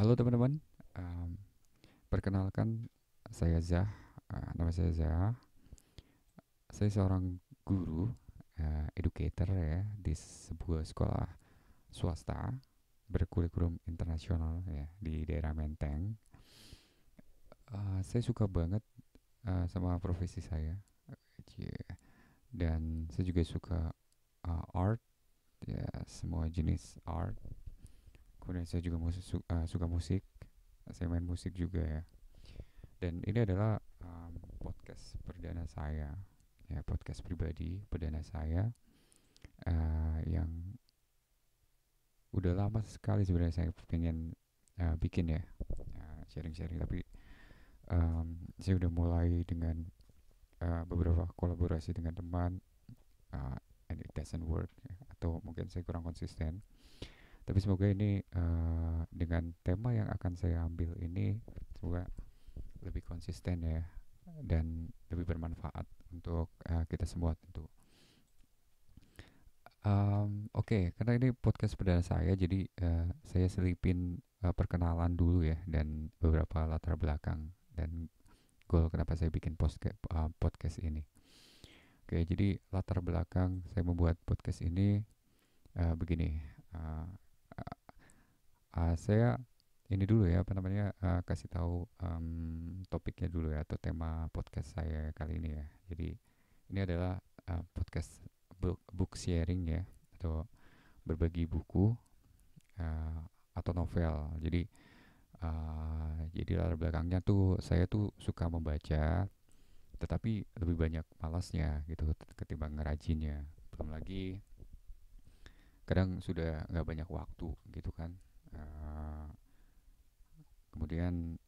Halo teman-teman, um, perkenalkan saya Zah, uh, nama saya Zah. Saya seorang guru, uh, educator ya di sebuah sekolah swasta berkurikulum internasional ya di daerah Menteng. Uh, saya suka banget uh, sama profesi saya, yeah. dan saya juga suka uh, art, ya yeah, semua jenis art kemudian ya, saya juga musik, su uh, suka musik saya main musik juga ya dan ini adalah um, podcast perdana saya ya podcast pribadi perdana saya uh, yang udah lama sekali sebenarnya saya pengen uh, bikin ya, ya sharing-sharing uh, tapi um, saya udah mulai dengan uh, beberapa kolaborasi dengan teman uh, and it doesn't work ya, atau mungkin saya kurang konsisten tapi semoga ini uh, dengan tema yang akan saya ambil ini semoga lebih konsisten ya dan lebih bermanfaat untuk uh, kita semua tentu. Um, Oke, okay, karena ini podcast perdana saya, jadi uh, saya selipin uh, perkenalan dulu ya dan beberapa latar belakang dan goal kenapa saya bikin podcast uh, podcast ini. Oke, okay, jadi latar belakang saya membuat podcast ini uh, begini. Uh, uh, saya ini dulu ya apa namanya uh, kasih tahu um, topiknya dulu ya atau tema podcast saya kali ini ya jadi ini adalah uh, podcast book, book sharing ya atau berbagi buku uh, atau novel jadi uh, jadi latar belakangnya tuh saya tuh suka membaca tetapi lebih banyak malasnya gitu ketimbang ngerajinnya belum lagi kadang sudah nggak banyak waktu gitu kan Eh, kemudian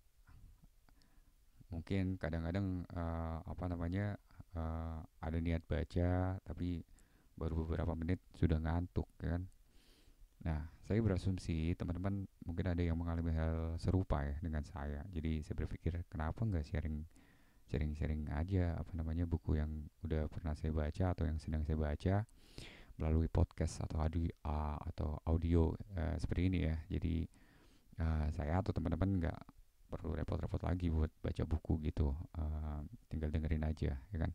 mungkin kadang-kadang uh, apa namanya uh, ada niat baca tapi baru beberapa menit sudah ngantuk ya kan nah saya berasumsi teman-teman mungkin ada yang mengalami hal serupa ya dengan saya jadi saya berpikir kenapa nggak sharing sharing sharing aja apa namanya buku yang udah pernah saya baca atau yang sedang saya baca melalui podcast podcast atau audio uh, atau audio uh, seperti ini ya jadi uh, saya atau teman-teman nggak perlu repot-repot lagi buat baca buku gitu uh, tinggal dengerin aja ya kan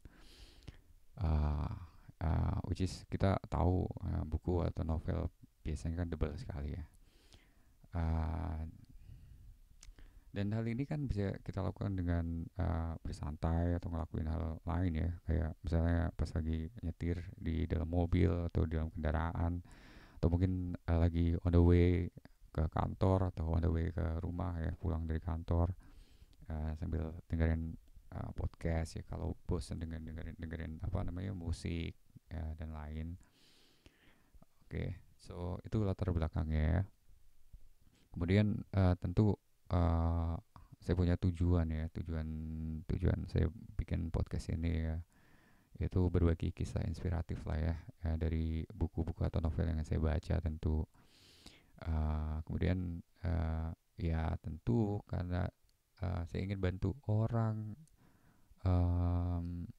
uh, uh, which is kita tahu uh, buku atau novel biasanya kan double sekali ya uh, dan hal ini kan bisa kita lakukan dengan uh, bersantai atau ngelakuin hal lain ya kayak misalnya pas lagi nyetir di dalam mobil atau di dalam kendaraan atau mungkin uh, lagi on the way ke kantor atau on the way ke rumah ya pulang dari kantor uh, sambil dengerin uh, podcast ya kalau bosan dengan dengerin dengerin apa namanya musik ya, dan lain oke okay, so itu latar belakangnya ya kemudian uh, tentu uh, saya punya tujuan ya tujuan tujuan saya bikin podcast ini ya itu berbagi kisah inspiratif lah ya, ya dari buku-buku atau novel yang saya baca tentu uh, kemudian uh, ya tentu karena uh, saya ingin bantu orang um,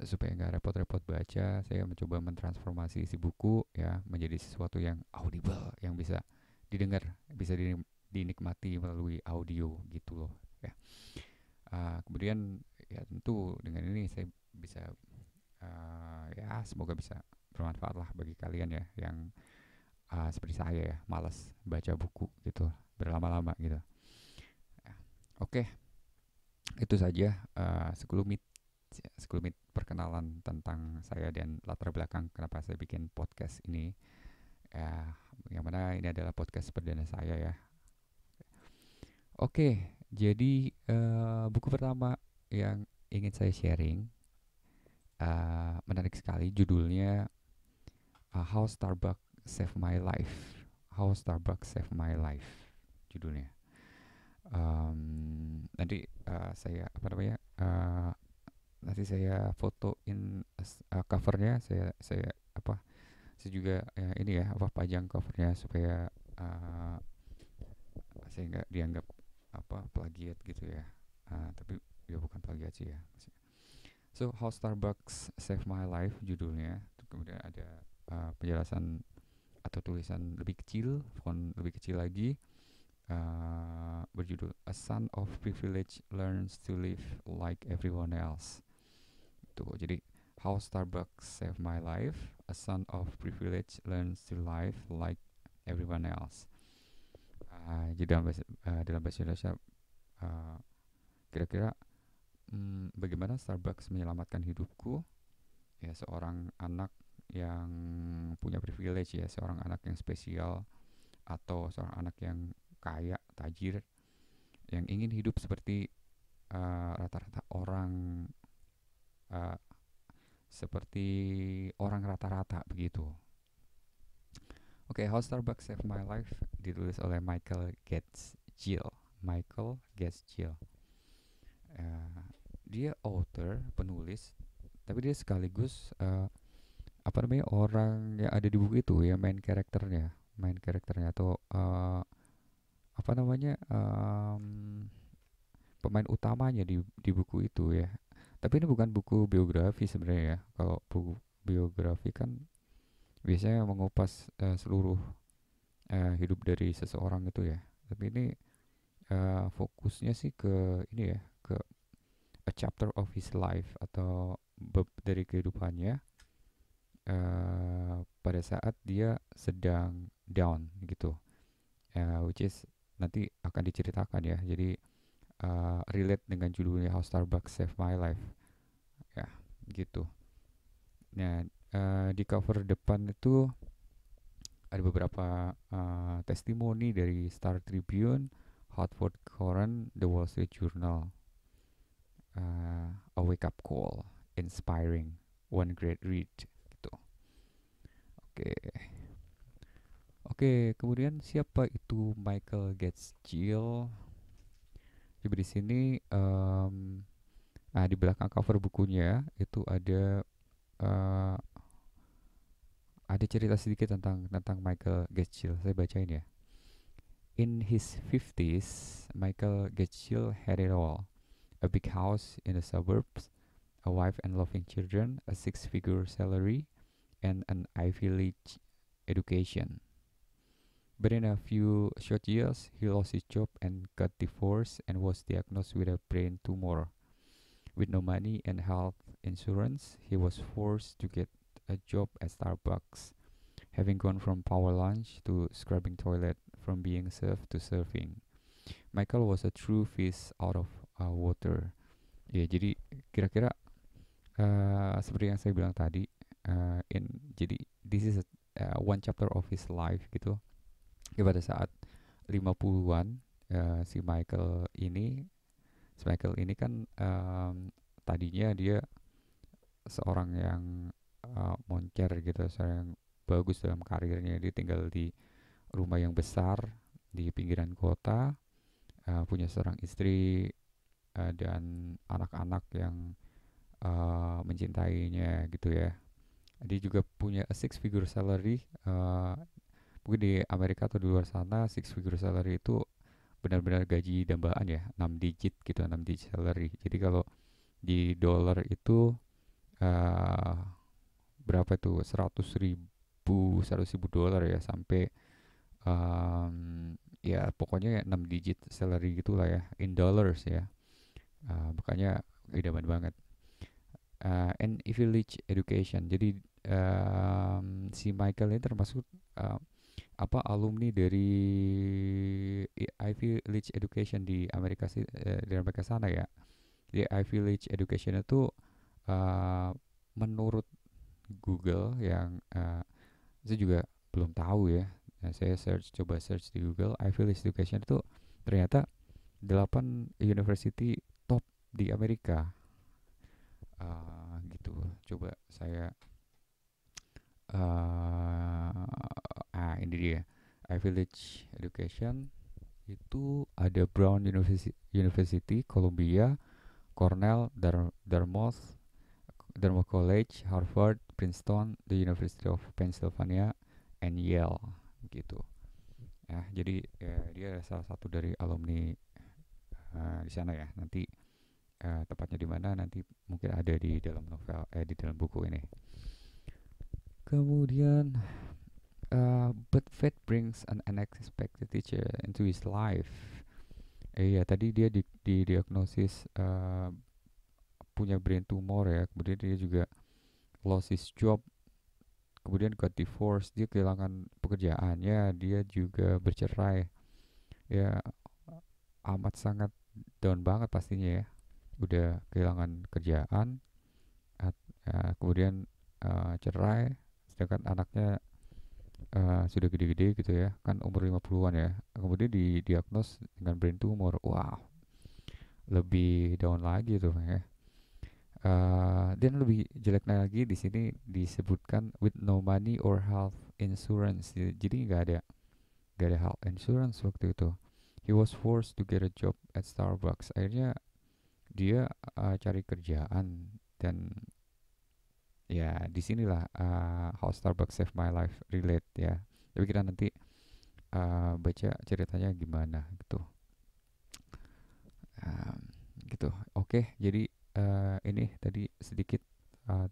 supaya nggak repot-repot baca saya mencoba mentransformasi isi buku ya menjadi sesuatu yang audible yang bisa didengar bisa dinikmati melalui audio gitu loh ya uh, kemudian ya tentu dengan ini saya bisa uh, ya semoga bisa bermanfaat lah bagi kalian ya yang uh, seperti saya ya malas baca buku gitu berlama-lama gitu uh, oke okay. itu saja uh, sekelumit sekelumit perkenalan tentang saya dan latar belakang kenapa saya bikin podcast ini ya yang mana ini adalah podcast perdana saya ya Oke, jadi uh, buku pertama yang ingin saya sharing uh, menarik sekali judulnya uh, How Starbucks Save My Life. How Starbucks Save My Life judulnya. Um, nanti uh, saya apa namanya uh, nanti saya fotoin uh, covernya saya saya apa saya juga ya, ini ya apa pajang covernya supaya uh, saya nggak dianggap apa plagiat gitu ya uh, tapi ya bukan plagiat sih ya so how Starbucks save my life judulnya kemudian ada uh, penjelasan atau tulisan lebih kecil font lebih kecil lagi uh, berjudul a son of privilege learns to live like everyone else tuh jadi how Starbucks save my life a son of privilege learns to live like everyone else Eh, jadi dalam bahasa, uh, dalam bahasa Indonesia uh, kira-kira hmm, bagaimana Starbucks menyelamatkan hidupku ya seorang anak yang punya privilege ya seorang anak yang spesial atau seorang anak yang kaya tajir yang ingin hidup seperti uh, rata-rata orang uh, seperti orang rata-rata begitu Oke, okay, How Starbucks Saved My Life ditulis oleh Michael Gates Jill. Michael Gates Jill. Uh, eh, dia author, penulis, tapi dia sekaligus uh, apa namanya orang yang ada di buku itu ya main karakternya, main karakternya atau uh, apa namanya um, pemain utamanya di di buku itu ya. Tapi ini bukan buku biografi sebenarnya ya. Kalau buku biografi kan biasanya mengupas uh, seluruh uh, hidup dari seseorang itu ya tapi ini uh, fokusnya sih ke ini ya ke a chapter of his life atau bab dari kehidupannya uh, pada saat dia sedang down gitu uh, which is nanti akan diceritakan ya jadi uh, relate dengan judulnya How Starbucks Save My Life ya gitu nah Eh, di cover depan itu ada beberapa uh, testimoni dari Star Tribune, Hartford Courant, The Wall Street Journal. Uh, A wake up call, inspiring, one great read gitu. Oke. Okay. Oke, okay, kemudian siapa itu Michael Gates Gill? Jadi di sini um, nah di belakang cover bukunya itu ada uh, ada cerita sedikit tentang tentang Michael Getchell. Saya bacain ya. In his 50s, Michael Gatchel had it all. A big house in the suburbs, a wife and loving children, a six-figure salary, and an Ivy League education. But in a few short years, he lost his job and got divorced and was diagnosed with a brain tumor. With no money and health insurance, he was forced to get a job at Starbucks, having gone from power lunch to scrubbing toilet, from being served to serving. Michael was a true fish out of uh, water. Ya, jadi kira-kira uh, seperti yang saya bilang tadi, uh, in jadi this is a, uh, one chapter of his life gitu. Ya, pada saat 50-an uh, si Michael ini si Michael ini kan um, tadinya dia seorang yang uh, moncer gitu seorang yang bagus dalam karirnya dia tinggal di rumah yang besar di pinggiran kota uh, punya seorang istri uh, dan anak-anak yang uh, mencintainya gitu ya dia juga punya a six figure salary uh, mungkin di Amerika atau di luar sana six figure salary itu benar-benar gaji dambaan ya enam digit gitu enam digit salary jadi kalau di dollar itu uh, berapa tuh 100 ribu 100 ribu dolar ya sampai um, ya pokoknya 6 digit salary gitulah ya in dollars ya uh, makanya idaman banget uh, and village education jadi um, si Michael ini termasuk uh, apa alumni dari Ivy League Education di Amerika eh, di Amerika sana ya. di Ivy League Education itu uh, menurut Google yang uh, saya juga belum tahu ya. Nah, saya search coba search di Google Ivy League Education itu ternyata 8 university top di Amerika. Uh, gitu. Coba saya uh, ah ini dia. Ivy League Education itu ada Brown University, University Columbia, Cornell, Dar Dartmouth, Dartmouth College, Harvard, Princeton, the University of Pennsylvania, and Yale gitu. Ya, jadi ya, dia salah satu dari alumni uh, di sana ya. Nanti uh, tepatnya di mana nanti mungkin ada di dalam novel eh di dalam buku ini. Kemudian uh, but fate brings an unexpected teacher into his life. Eh, ya tadi dia di, di diagnosis uh, punya brain tumor ya. Kemudian dia juga lost his job kemudian got divorce dia kehilangan pekerjaannya dia juga bercerai ya amat sangat down banget pastinya ya udah kehilangan kerjaan at, uh, kemudian uh, cerai sedangkan anaknya uh, sudah gede-gede gitu ya kan umur 50-an ya kemudian didiagnos dengan brain tumor wow lebih down lagi tuh ya Eh, dan lebih jeleknya lagi di sini disebutkan with no money or health insurance. Jadi nggak ada nggak ada health insurance waktu itu. He was forced to get a job at Starbucks. Akhirnya dia uh, cari kerjaan dan ya disinilah uh, eh, how Starbucks saved my life relate ya. Tapi kita nanti uh, baca ceritanya gimana gitu. Um, gitu. Oke, okay, jadi uh, ini tadi sedikit uh,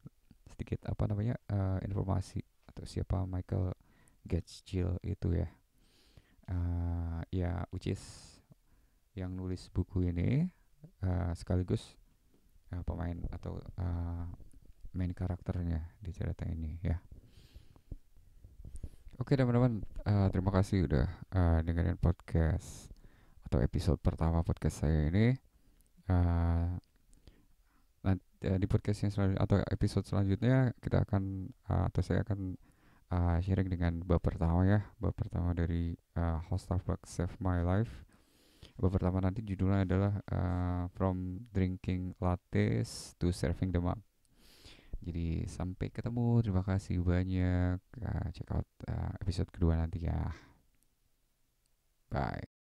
sedikit apa namanya uh, informasi atau siapa Michael Gatschill itu ya uh, ya is yang nulis buku ini uh, sekaligus uh, pemain atau uh, main karakternya di cerita ini ya oke teman-teman uh, terima kasih udah uh, dengerin podcast atau episode pertama podcast saya ini uh, ya, di podcast yang selanjutnya atau episode selanjutnya kita akan uh, atau saya akan uh, sharing dengan bab pertama ya bab pertama dari uh, of Save My Life bab pertama nanti judulnya adalah uh, From Drinking Lattes to Serving the map jadi sampai ketemu terima kasih banyak uh, check out uh, episode kedua nanti ya bye